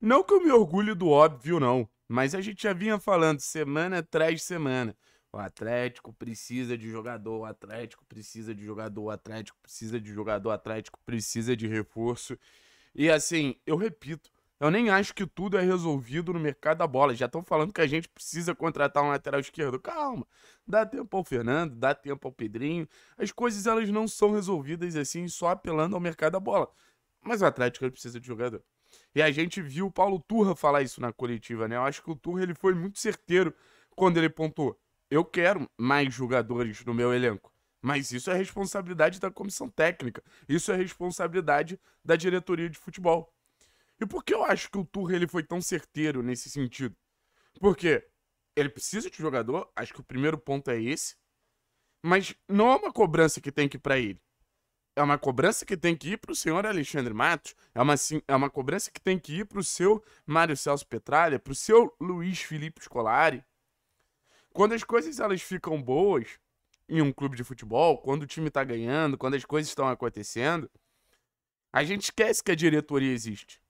Não que eu me orgulhe do óbvio, não, mas a gente já vinha falando semana atrás semana. O Atlético precisa de jogador, o Atlético precisa de jogador, o Atlético precisa de jogador, o Atlético precisa de reforço. E assim, eu repito, eu nem acho que tudo é resolvido no mercado da bola. Já estão falando que a gente precisa contratar um lateral esquerdo. Calma, dá tempo ao Fernando, dá tempo ao Pedrinho. As coisas elas não são resolvidas assim só apelando ao mercado da bola. Mas o Atlético precisa de jogador. E a gente viu o Paulo Turra falar isso na coletiva, né? Eu acho que o Turra ele foi muito certeiro quando ele pontuou: eu quero mais jogadores no meu elenco. Mas isso é responsabilidade da comissão técnica. Isso é responsabilidade da diretoria de futebol. E por que eu acho que o Turra ele foi tão certeiro nesse sentido? Porque ele precisa de jogador, acho que o primeiro ponto é esse. Mas não é uma cobrança que tem que ir para ele é uma cobrança que tem que ir para o senhor Alexandre Matos, é uma, é uma cobrança que tem que ir para o seu Mário Celso Petralha, para o seu Luiz Felipe Scolari. Quando as coisas elas ficam boas em um clube de futebol, quando o time está ganhando, quando as coisas estão acontecendo, a gente esquece que a diretoria existe.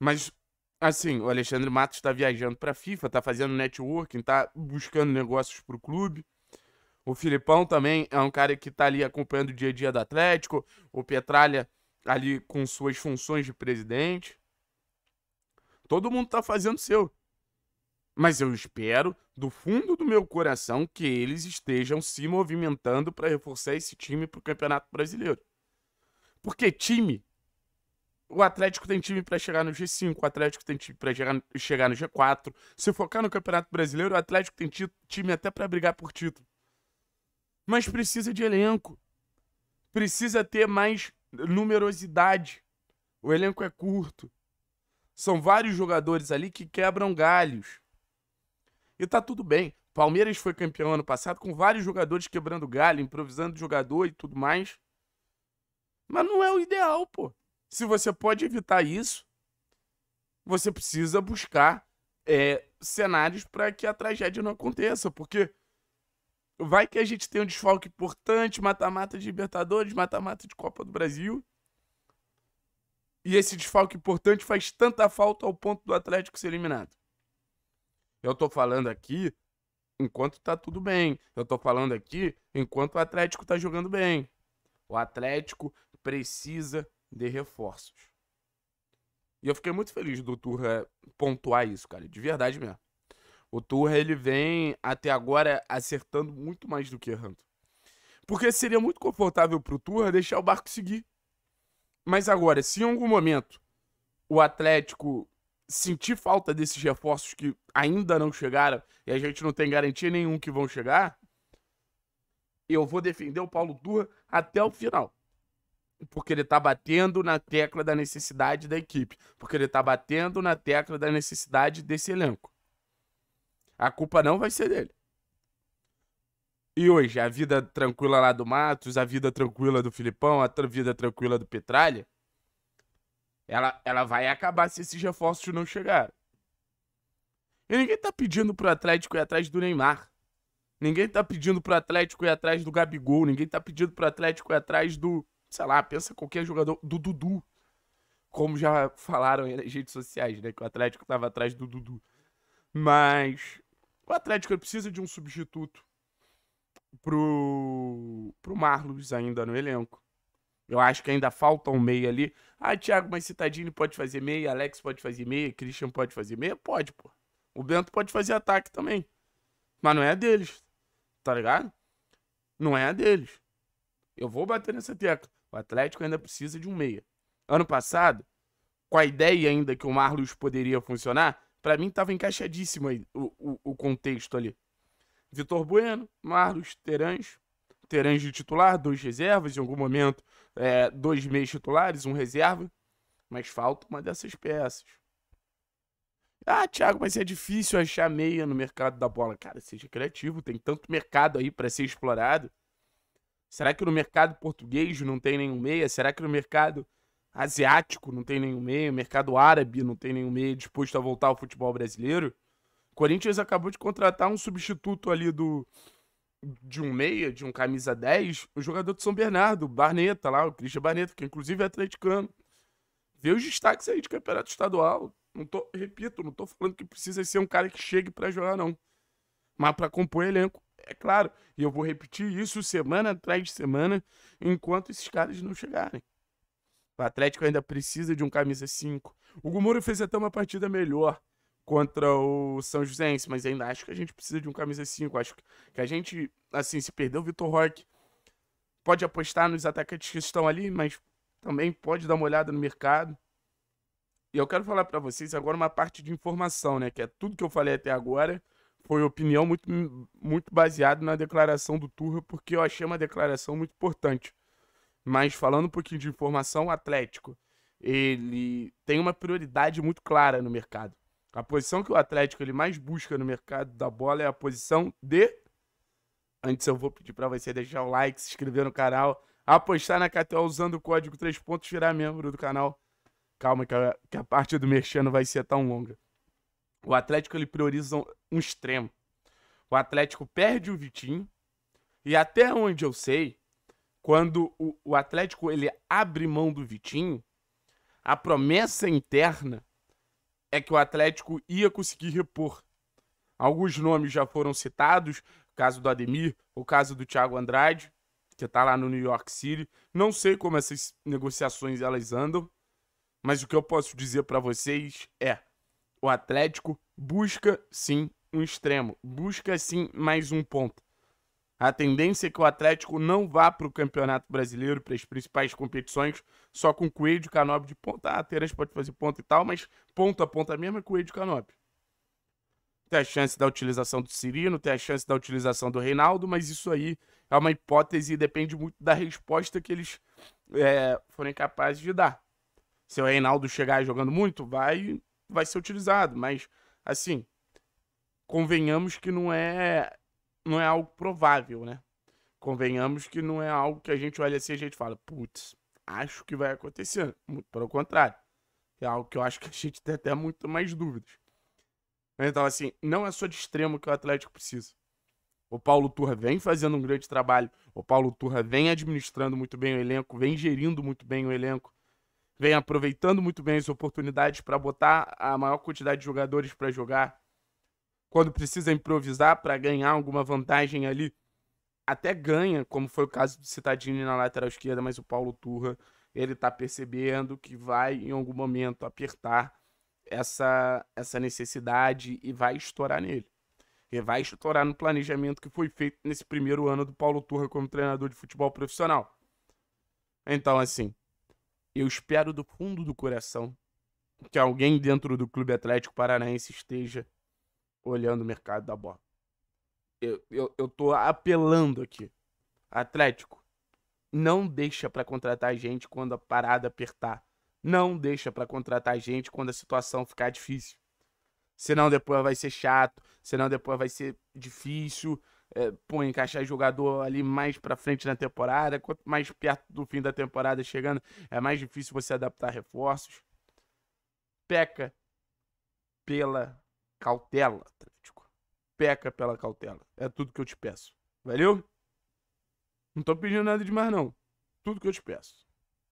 Mas, assim, o Alexandre Matos está viajando para a FIFA, está fazendo networking, está buscando negócios para o clube. O Filipão também é um cara que está ali acompanhando o dia a dia do Atlético. O Petralha ali com suas funções de presidente. Todo mundo está fazendo seu. Mas eu espero, do fundo do meu coração, que eles estejam se movimentando para reforçar esse time para o Campeonato Brasileiro. Porque time. O Atlético tem time para chegar no G5, o Atlético tem time para chegar, chegar no G4. Se focar no Campeonato Brasileiro, o Atlético tem time até para brigar por título mas precisa de elenco. Precisa ter mais numerosidade. O elenco é curto. São vários jogadores ali que quebram galhos. E tá tudo bem. Palmeiras foi campeão ano passado com vários jogadores quebrando galho, improvisando jogador e tudo mais. Mas não é o ideal, pô. Se você pode evitar isso, você precisa buscar é, cenários para que a tragédia não aconteça. Porque Vai que a gente tem um desfalque importante, mata-mata de Libertadores, mata-mata de Copa do Brasil. E esse desfalque importante faz tanta falta ao ponto do Atlético ser eliminado. Eu tô falando aqui enquanto tá tudo bem. Eu tô falando aqui enquanto o Atlético tá jogando bem. O Atlético precisa de reforços. E eu fiquei muito feliz do Turra pontuar isso, cara, de verdade mesmo. O Turra, ele vem até agora acertando muito mais do que errando. Porque seria muito confortável pro Turra deixar o barco seguir. Mas agora, se em algum momento o Atlético sentir falta desses reforços que ainda não chegaram, e a gente não tem garantia nenhum que vão chegar, eu vou defender o Paulo Turra até o final. Porque ele tá batendo na tecla da necessidade da equipe. Porque ele tá batendo na tecla da necessidade desse elenco. A culpa não vai ser dele. E hoje, a vida tranquila lá do Matos, a vida tranquila do Filipão, a vida tranquila do Petralha, ela, ela vai acabar se esses reforços não chegarem. E ninguém tá pedindo pro Atlético ir atrás do Neymar. Ninguém tá pedindo pro Atlético ir atrás do Gabigol. Ninguém tá pedindo pro Atlético ir atrás do. Sei lá, pensa qualquer jogador. Do Dudu. Como já falaram nas redes sociais, né? Que o Atlético tava atrás do Dudu. Mas. O Atlético precisa de um substituto pro, pro Marlos ainda no elenco. Eu acho que ainda falta um meia ali. Ah, Thiago, mas Citadini pode fazer meia, Alex pode fazer meia, Christian pode fazer meia? Pode, pô. O Bento pode fazer ataque também. Mas não é deles. Tá ligado? Não é deles. Eu vou bater nessa tecla. O Atlético ainda precisa de um meia. Ano passado, com a ideia ainda que o Marlos poderia funcionar, para mim tava encaixadíssimo aí, o, o, o, contexto ali. Vitor Bueno, Marlos, Teranjo Teranjo de titular, dois reservas, em algum momento, é, dois meios titulares, um reserva. Mas falta uma dessas peças. Ah, Thiago, mas é difícil achar meia no mercado da bola. Cara, seja criativo, tem tanto mercado aí para ser explorado. Será que no mercado português não tem nenhum meia? Será que no mercado asiático não tem nenhum meio, mercado árabe não tem nenhum meio disposto a voltar ao futebol brasileiro. O Corinthians acabou de contratar um substituto ali do de um meia, de um camisa 10, o jogador do São Bernardo, o Barneta lá, o Christian Barneta, que inclusive é atleticano. Vê os destaques aí de campeonato estadual. Não tô, repito, não tô falando que precisa ser um cara que chegue para jogar não. Mas para compor elenco, é claro. E eu vou repetir isso semana atrás de semana, enquanto esses caras não chegarem. O Atlético ainda precisa de um camisa 5. O Gumuro fez até uma partida melhor contra o São Joséense, mas ainda acho que a gente precisa de um camisa 5. Acho que a gente, assim, se perder o Vitor Roque, pode apostar nos atacantes que estão ali, mas também pode dar uma olhada no mercado. E eu quero falar para vocês agora uma parte de informação, né? Que é tudo que eu falei até agora foi opinião muito, muito baseada na declaração do Turra, porque eu achei uma declaração muito importante. Mas falando um pouquinho de informação, o Atlético ele tem uma prioridade muito clara no mercado. A posição que o Atlético ele mais busca no mercado da bola é a posição de. Antes eu vou pedir para você deixar o like, se inscrever no canal, apostar na KTO usando o código 3 pontos, virar membro do canal. Calma que a, que a parte do mexendo vai ser tão longa. O Atlético ele prioriza um, um extremo. O Atlético perde o Vitinho e até onde eu sei, quando o, o Atlético ele abre mão do Vitinho, a promessa interna é que o Atlético ia conseguir repor. Alguns nomes já foram citados, o caso do Ademir, o caso do Thiago Andrade, que está lá no New York City. Não sei como essas negociações elas andam, mas o que eu posso dizer para vocês é: o Atlético busca sim um extremo, busca sim mais um ponto. A tendência é que o Atlético não vá para o Campeonato Brasileiro, para as principais competições, só com Coelho e Canobi de ponta. Ah, Terence pode fazer ponta e tal, mas ponta a ponta mesmo é Coelho e Canobi. Tem a chance da utilização do Cirino, tem a chance da utilização do Reinaldo, mas isso aí é uma hipótese e depende muito da resposta que eles é, forem capazes de dar. Se o Reinaldo chegar jogando muito, vai, vai ser utilizado, mas assim, convenhamos que não é não é algo provável, né? Convenhamos que não é algo que a gente olha assim e a gente fala, putz, acho que vai acontecer. Muito pelo contrário. É algo que eu acho que a gente tem até muito mais dúvidas. Então, assim, não é só de extremo que o Atlético precisa. O Paulo Turra vem fazendo um grande trabalho. O Paulo Turra vem administrando muito bem o elenco, vem gerindo muito bem o elenco, vem aproveitando muito bem as oportunidades para botar a maior quantidade de jogadores para jogar quando precisa improvisar para ganhar alguma vantagem ali, até ganha, como foi o caso do Citadini na lateral esquerda, mas o Paulo Turra, ele tá percebendo que vai em algum momento apertar essa essa necessidade e vai estourar nele. E vai estourar no planejamento que foi feito nesse primeiro ano do Paulo Turra como treinador de futebol profissional. Então, assim, eu espero do fundo do coração que alguém dentro do Clube Atlético Paranaense esteja olhando o mercado da bola. Eu, eu, eu tô apelando aqui. Atlético, não deixa para contratar gente quando a parada apertar. Não deixa para contratar gente quando a situação ficar difícil. Senão depois vai ser chato, senão depois vai ser difícil. É, pô, encaixar jogador ali mais pra frente na temporada. Quanto mais perto do fim da temporada chegando, é mais difícil você adaptar reforços. Peca pela Cautela, Atlético. Peca pela cautela. É tudo que eu te peço. Valeu? Não tô pedindo nada demais, não. Tudo que eu te peço.